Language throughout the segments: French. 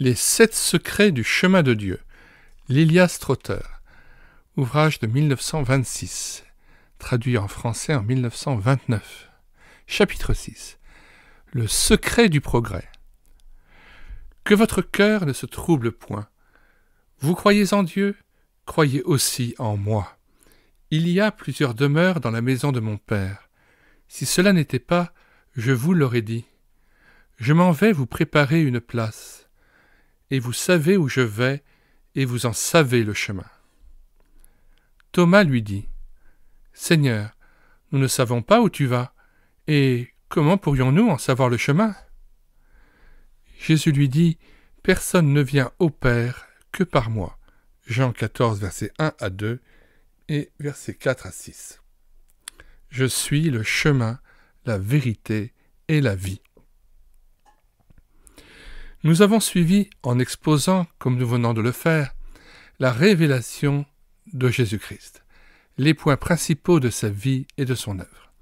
Les sept secrets du chemin de Dieu. Lilias Trotter, Ouvrage de 1926. Traduit en français en 1929. Chapitre 6. Le secret du progrès. Que votre cœur ne se trouble point. Vous croyez en Dieu, croyez aussi en moi. Il y a plusieurs demeures dans la maison de mon Père. Si cela n'était pas, je vous l'aurais dit. Je m'en vais vous préparer une place et vous savez où je vais, et vous en savez le chemin. Thomas lui dit, Seigneur, nous ne savons pas où tu vas, et comment pourrions-nous en savoir le chemin Jésus lui dit, Personne ne vient au Père que par moi. Jean 14, versets 1 à 2 et versets 4 à 6. Je suis le chemin, la vérité et la vie. Nous avons suivi, en exposant, comme nous venons de le faire, la révélation de Jésus-Christ, les points principaux de sa vie et de son œuvre.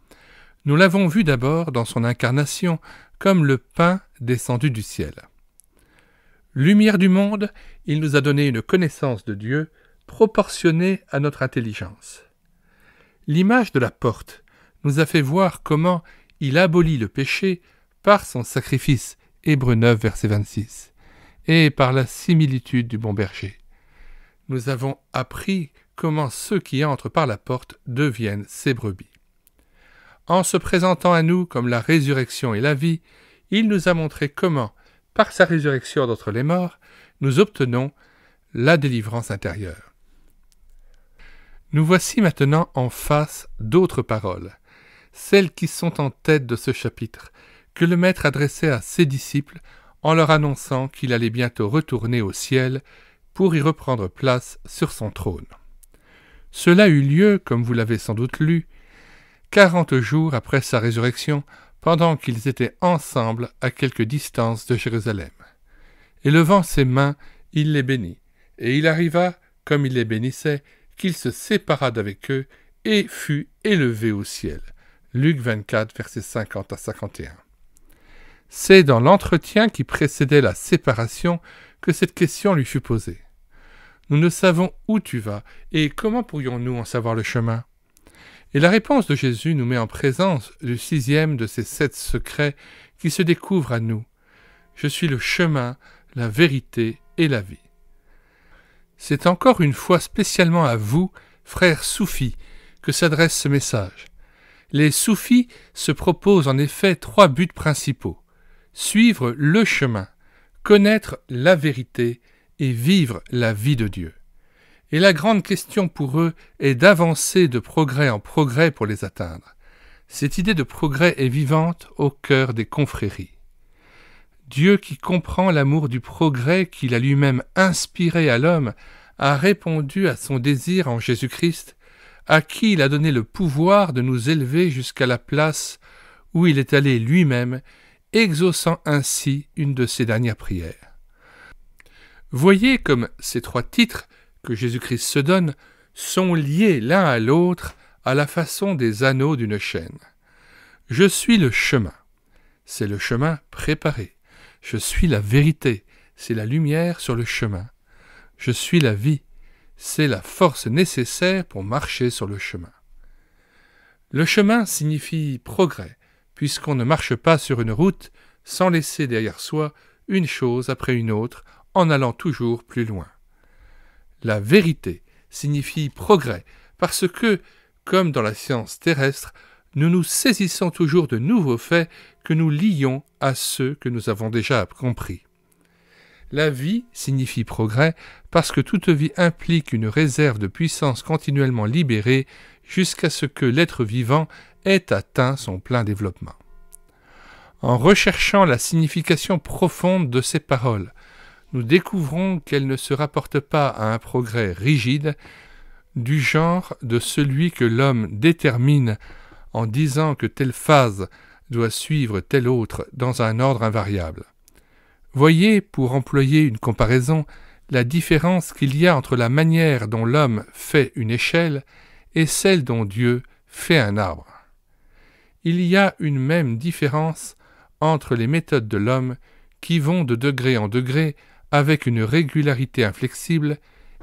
Nous l'avons vu d'abord dans son incarnation comme le pain descendu du ciel. Lumière du monde, il nous a donné une connaissance de Dieu proportionnée à notre intelligence. L'image de la porte nous a fait voir comment il abolit le péché par son sacrifice Hébreu 9, verset 26, et par la similitude du bon berger. Nous avons appris comment ceux qui entrent par la porte deviennent ses brebis. En se présentant à nous comme la résurrection et la vie, il nous a montré comment, par sa résurrection d'entre les morts, nous obtenons la délivrance intérieure. Nous voici maintenant en face d'autres paroles, celles qui sont en tête de ce chapitre, que le Maître adressait à ses disciples en leur annonçant qu'il allait bientôt retourner au ciel pour y reprendre place sur son trône. Cela eut lieu, comme vous l'avez sans doute lu, quarante jours après sa résurrection, pendant qu'ils étaient ensemble à quelque distance de Jérusalem. Élevant ses mains, il les bénit, et il arriva, comme il les bénissait, qu'il se sépara d'avec eux et fut élevé au ciel. Luc 24, versets 50 à 51. C'est dans l'entretien qui précédait la séparation que cette question lui fut posée. Nous ne savons où tu vas, et comment pourrions-nous en savoir le chemin Et la réponse de Jésus nous met en présence du sixième de ces sept secrets qui se découvrent à nous. Je suis le chemin, la vérité et la vie. C'est encore une fois spécialement à vous, frères soufis, que s'adresse ce message. Les soufis se proposent en effet trois buts principaux suivre le chemin, connaître la vérité et vivre la vie de Dieu. Et la grande question pour eux est d'avancer de progrès en progrès pour les atteindre. Cette idée de progrès est vivante au cœur des confréries. Dieu qui comprend l'amour du progrès qu'il a lui-même inspiré à l'homme, a répondu à son désir en Jésus-Christ, à qui il a donné le pouvoir de nous élever jusqu'à la place où il est allé lui-même exauçant ainsi une de ses dernières prières. Voyez comme ces trois titres que Jésus-Christ se donne sont liés l'un à l'autre à la façon des anneaux d'une chaîne. Je suis le chemin, c'est le chemin préparé. Je suis la vérité, c'est la lumière sur le chemin. Je suis la vie, c'est la force nécessaire pour marcher sur le chemin. Le chemin signifie progrès, puisqu'on ne marche pas sur une route sans laisser derrière soi une chose après une autre en allant toujours plus loin. La vérité signifie progrès parce que, comme dans la science terrestre, nous nous saisissons toujours de nouveaux faits que nous lions à ceux que nous avons déjà compris. La vie signifie progrès parce que toute vie implique une réserve de puissance continuellement libérée jusqu'à ce que l'être vivant atteint son plein développement. En recherchant la signification profonde de ces paroles, nous découvrons qu'elles ne se rapportent pas à un progrès rigide du genre de celui que l'homme détermine en disant que telle phase doit suivre telle autre dans un ordre invariable. Voyez, pour employer une comparaison, la différence qu'il y a entre la manière dont l'homme fait une échelle et celle dont Dieu fait un arbre il y a une même différence entre les méthodes de l'homme qui vont de degré en degré avec une régularité inflexible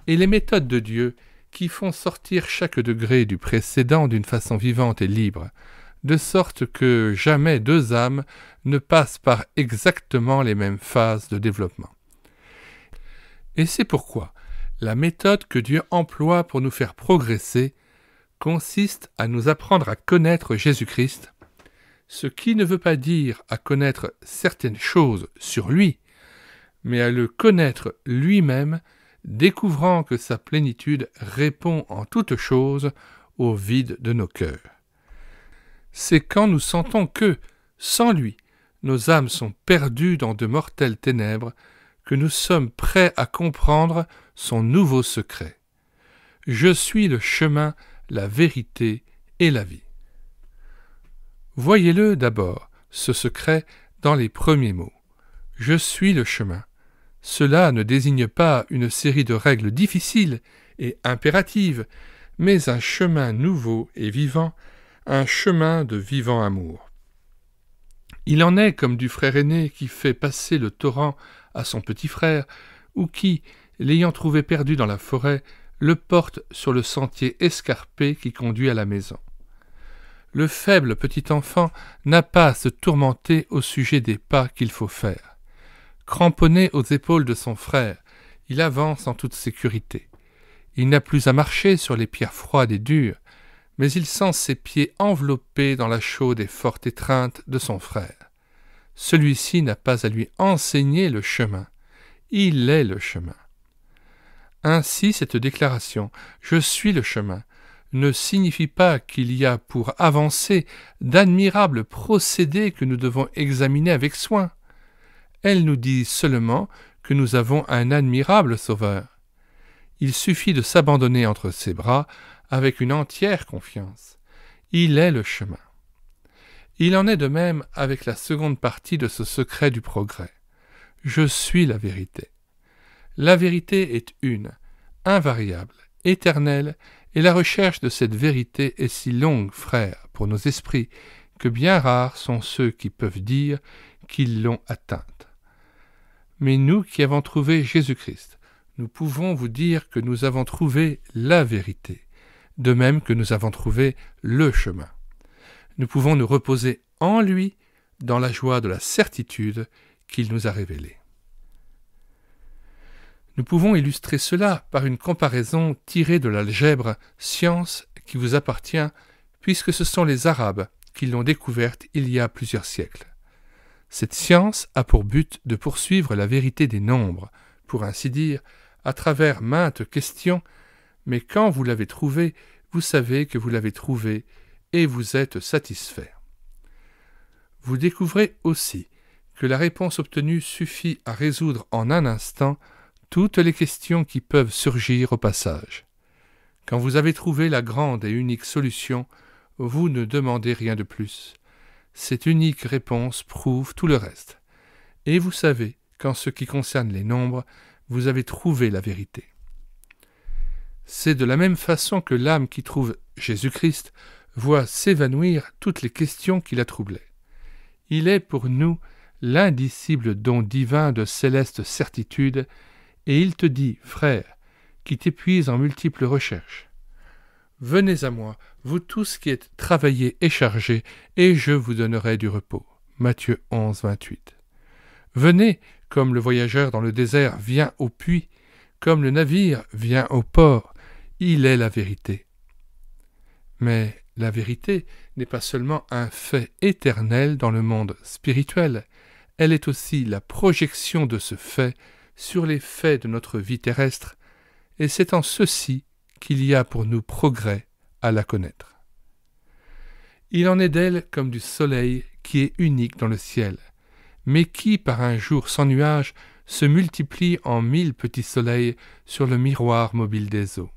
et les méthodes de Dieu qui font sortir chaque degré du précédent d'une façon vivante et libre, de sorte que jamais deux âmes ne passent par exactement les mêmes phases de développement. Et c'est pourquoi la méthode que Dieu emploie pour nous faire progresser consiste à nous apprendre à connaître Jésus-Christ ce qui ne veut pas dire à connaître certaines choses sur lui, mais à le connaître lui-même, découvrant que sa plénitude répond en toutes choses au vide de nos cœurs. C'est quand nous sentons que, sans lui, nos âmes sont perdues dans de mortelles ténèbres, que nous sommes prêts à comprendre son nouveau secret. Je suis le chemin, la vérité et la vie. Voyez-le d'abord, ce secret, dans les premiers mots. Je suis le chemin. Cela ne désigne pas une série de règles difficiles et impératives, mais un chemin nouveau et vivant, un chemin de vivant amour. Il en est comme du frère aîné qui fait passer le torrent à son petit frère, ou qui, l'ayant trouvé perdu dans la forêt, le porte sur le sentier escarpé qui conduit à la maison le faible petit enfant n'a pas à se tourmenter au sujet des pas qu'il faut faire. Cramponné aux épaules de son frère, il avance en toute sécurité. Il n'a plus à marcher sur les pierres froides et dures, mais il sent ses pieds enveloppés dans la chaude et forte étreinte de son frère. Celui-ci n'a pas à lui enseigner le chemin. Il est le chemin. Ainsi cette déclaration Je suis le chemin ne signifie pas qu'il y a pour avancer d'admirables procédés que nous devons examiner avec soin. Elle nous dit seulement que nous avons un admirable Sauveur. Il suffit de s'abandonner entre ses bras avec une entière confiance. Il est le chemin. Il en est de même avec la seconde partie de ce secret du progrès. Je suis la vérité. La vérité est une, invariable éternelle, et la recherche de cette vérité est si longue, frère, pour nos esprits, que bien rares sont ceux qui peuvent dire qu'ils l'ont atteinte. Mais nous qui avons trouvé Jésus-Christ, nous pouvons vous dire que nous avons trouvé la vérité, de même que nous avons trouvé le chemin. Nous pouvons nous reposer en lui dans la joie de la certitude qu'il nous a révélée. Nous pouvons illustrer cela par une comparaison tirée de l'algèbre, science qui vous appartient, puisque ce sont les Arabes qui l'ont découverte il y a plusieurs siècles. Cette science a pour but de poursuivre la vérité des nombres, pour ainsi dire, à travers maintes questions, mais quand vous l'avez trouvée, vous savez que vous l'avez trouvée et vous êtes satisfait. Vous découvrez aussi que la réponse obtenue suffit à résoudre en un instant toutes les questions qui peuvent surgir au passage. Quand vous avez trouvé la grande et unique solution, vous ne demandez rien de plus. Cette unique réponse prouve tout le reste. Et vous savez qu'en ce qui concerne les nombres, vous avez trouvé la vérité. C'est de la même façon que l'âme qui trouve Jésus-Christ voit s'évanouir toutes les questions qui la troublaient. Il est pour nous l'indicible don divin de céleste certitude et il te dit, frère, qui t'épuise en multiples recherches. Venez à moi, vous tous qui êtes travaillés et chargés, et je vous donnerai du repos. Matthieu 11, 28. Venez, comme le voyageur dans le désert vient au puits, comme le navire vient au port, il est la vérité. Mais la vérité n'est pas seulement un fait éternel dans le monde spirituel, elle est aussi la projection de ce fait sur les faits de notre vie terrestre, et c'est en ceci qu'il y a pour nous progrès à la connaître. Il en est d'elle comme du soleil qui est unique dans le ciel, mais qui, par un jour sans nuage se multiplie en mille petits soleils sur le miroir mobile des eaux.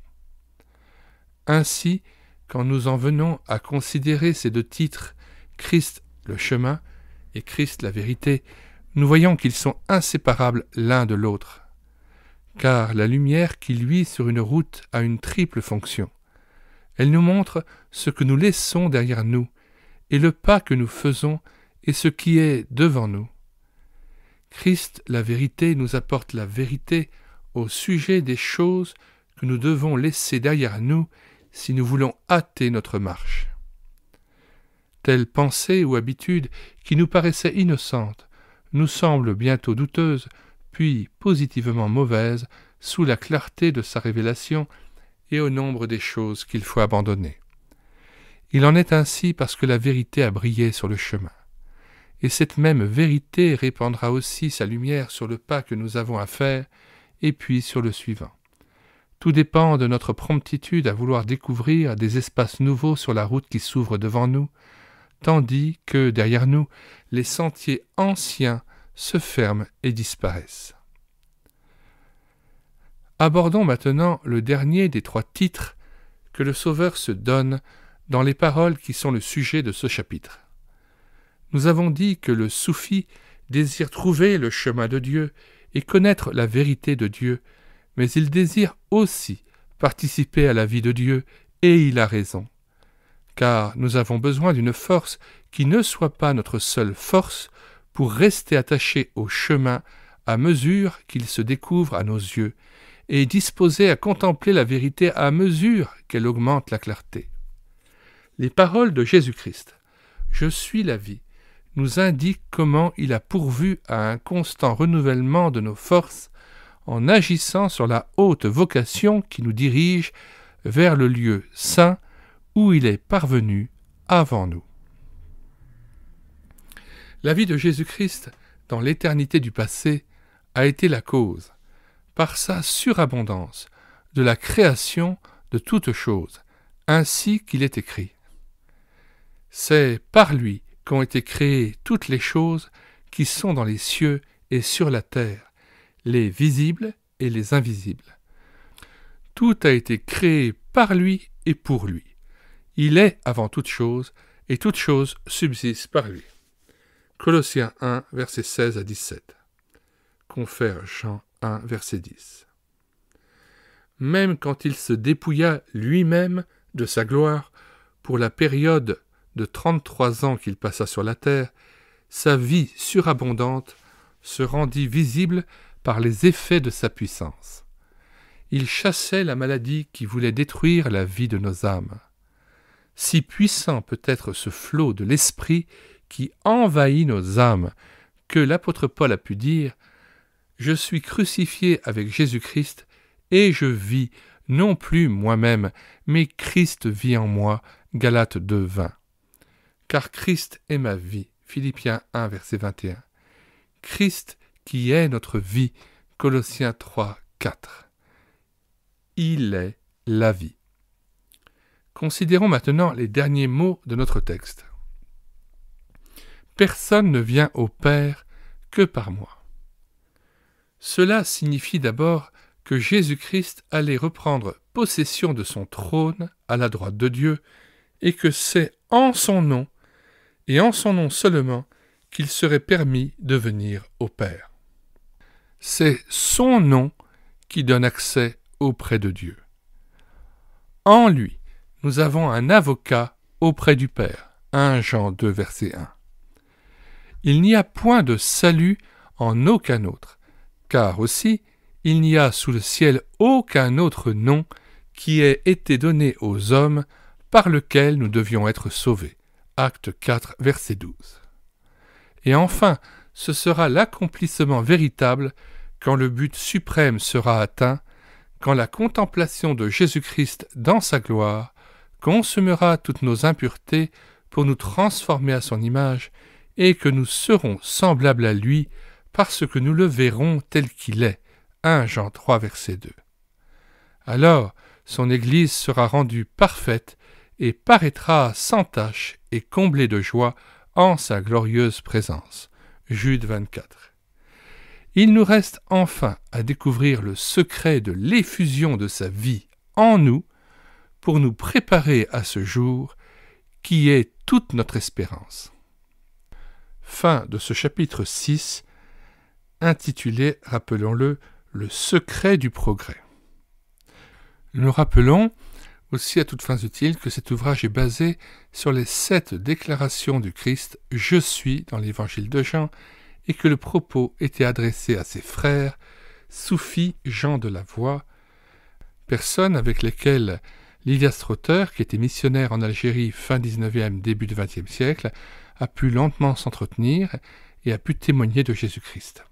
Ainsi, quand nous en venons à considérer ces deux titres, Christ le chemin et Christ la vérité, nous voyons qu'ils sont inséparables l'un de l'autre, car la lumière qui luit sur une route a une triple fonction. Elle nous montre ce que nous laissons derrière nous, et le pas que nous faisons, et ce qui est devant nous. Christ, la vérité, nous apporte la vérité au sujet des choses que nous devons laisser derrière nous si nous voulons hâter notre marche. Telle pensée ou habitude qui nous paraissait innocente nous semble bientôt douteuse, puis positivement mauvaise, sous la clarté de sa révélation et au nombre des choses qu'il faut abandonner. Il en est ainsi parce que la vérité a brillé sur le chemin. Et cette même vérité répandra aussi sa lumière sur le pas que nous avons à faire, et puis sur le suivant. Tout dépend de notre promptitude à vouloir découvrir des espaces nouveaux sur la route qui s'ouvre devant nous, tandis que derrière nous, les sentiers anciens se ferment et disparaissent. Abordons maintenant le dernier des trois titres que le Sauveur se donne dans les paroles qui sont le sujet de ce chapitre. Nous avons dit que le soufi désire trouver le chemin de Dieu et connaître la vérité de Dieu, mais il désire aussi participer à la vie de Dieu, et il a raison car nous avons besoin d'une force qui ne soit pas notre seule force pour rester attachés au chemin à mesure qu'il se découvre à nos yeux, et disposés à contempler la vérité à mesure qu'elle augmente la clarté. Les paroles de Jésus-Christ Je suis la vie nous indiquent comment il a pourvu à un constant renouvellement de nos forces en agissant sur la haute vocation qui nous dirige vers le lieu saint où il est parvenu avant nous. La vie de Jésus-Christ dans l'éternité du passé a été la cause, par sa surabondance, de la création de toutes choses, ainsi qu'il est écrit. C'est par lui qu'ont été créées toutes les choses qui sont dans les cieux et sur la terre, les visibles et les invisibles. Tout a été créé par lui et pour lui. Il est avant toute chose, et toute chose subsiste par lui. Colossiens 1, verset 16 à 17. Confère Jean 1, verset 10. Même quand il se dépouilla lui-même de sa gloire pour la période de 33 ans qu'il passa sur la terre, sa vie surabondante se rendit visible par les effets de sa puissance. Il chassait la maladie qui voulait détruire la vie de nos âmes si puissant peut être ce flot de l'esprit qui envahit nos âmes, que l'apôtre Paul a pu dire Je suis crucifié avec Jésus-Christ, et je vis, non plus moi-même, mais Christ vit en moi. Galates 2, 20. Car Christ est ma vie. Philippiens 1, verset 21. Christ qui est notre vie. Colossiens 3, 4. Il est la vie. Considérons maintenant les derniers mots de notre texte. Personne ne vient au Père que par moi. Cela signifie d'abord que Jésus-Christ allait reprendre possession de son trône à la droite de Dieu, et que c'est en son nom, et en son nom seulement, qu'il serait permis de venir au Père. C'est son nom qui donne accès auprès de Dieu. En lui, nous avons un avocat auprès du Père. 1 Jean 2, verset 1. Il n'y a point de salut en aucun autre, car aussi il n'y a sous le ciel aucun autre nom qui ait été donné aux hommes par lequel nous devions être sauvés. Acte 4, verset 12. Et enfin, ce sera l'accomplissement véritable quand le but suprême sera atteint, quand la contemplation de Jésus-Christ dans sa gloire consumera toutes nos impuretés pour nous transformer à son image, et que nous serons semblables à lui parce que nous le verrons tel qu'il est. 1 Jean 3 verset 2. Alors son Église sera rendue parfaite et paraîtra sans tache et comblée de joie en sa glorieuse présence. Jude 24. Il nous reste enfin à découvrir le secret de l'effusion de sa vie en nous pour nous préparer à ce jour qui est toute notre espérance. Fin de ce chapitre 6 intitulé, rappelons-le, Le secret du progrès. Nous rappelons aussi à toutes fins utiles que cet ouvrage est basé sur les sept déclarations du Christ Je suis dans l'évangile de Jean et que le propos était adressé à ses frères, soufis, Jean de la voix, personnes avec lesquelles Lilia Strother, qui était missionnaire en Algérie fin 19e, début 20e siècle, a pu lentement s'entretenir et a pu témoigner de Jésus-Christ.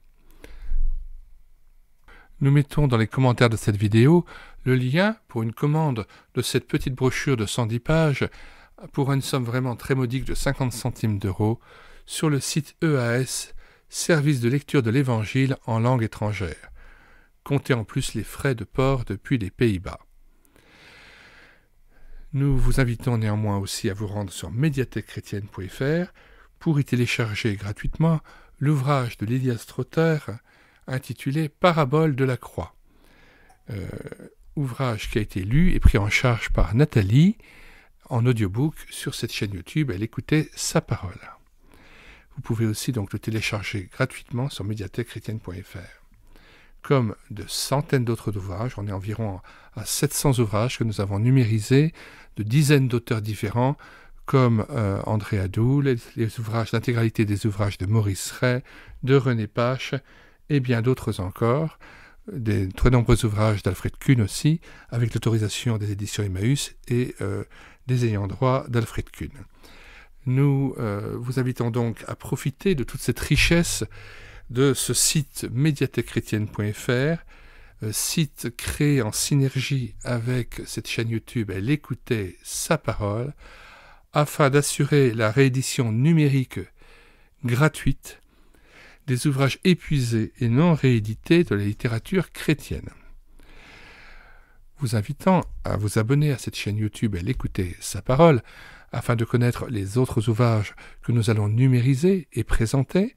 Nous mettons dans les commentaires de cette vidéo le lien pour une commande de cette petite brochure de 110 pages pour une somme vraiment très modique de 50 centimes d'euros sur le site EAS, service de lecture de l'Évangile en langue étrangère. Comptez en plus les frais de port depuis les Pays-Bas. Nous vous invitons néanmoins aussi à vous rendre sur médiathèquechrétienne.fr pour y télécharger gratuitement l'ouvrage de Lydia intitulé Parabole de la croix. Euh, ouvrage qui a été lu et pris en charge par Nathalie en audiobook sur cette chaîne YouTube. Elle écoutait sa parole. Vous pouvez aussi donc le télécharger gratuitement sur médiathèquechrétienne.fr comme de centaines d'autres ouvrages. On est environ à 700 ouvrages que nous avons numérisés, de dizaines d'auteurs différents, comme euh, André Adou, les, ouvrages, l'intégralité des ouvrages de Maurice Ray, de René Pache et bien d'autres encore, des très nombreux ouvrages d'Alfred Kuhn aussi, avec l'autorisation des éditions Emmaüs et euh, des ayants droit d'Alfred Kuhn. Nous euh, vous invitons donc à profiter de toute cette richesse de ce site médiathèquechrétienne.fr, euh, site créé en synergie avec cette chaîne YouTube Elle écoutait sa parole, afin d'assurer la réédition numérique gratuite des ouvrages épuisés et non réédités de la littérature chrétienne. Vous invitant à vous abonner à cette chaîne YouTube et l'écouter sa parole, afin de connaître les autres ouvrages que nous allons numériser et présenter,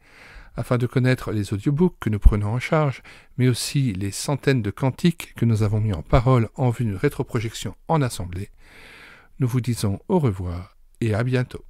afin de connaître les audiobooks que nous prenons en charge, mais aussi les centaines de cantiques que nous avons mis en parole en vue d'une rétroprojection en assemblée, nous vous disons au revoir et à bientôt.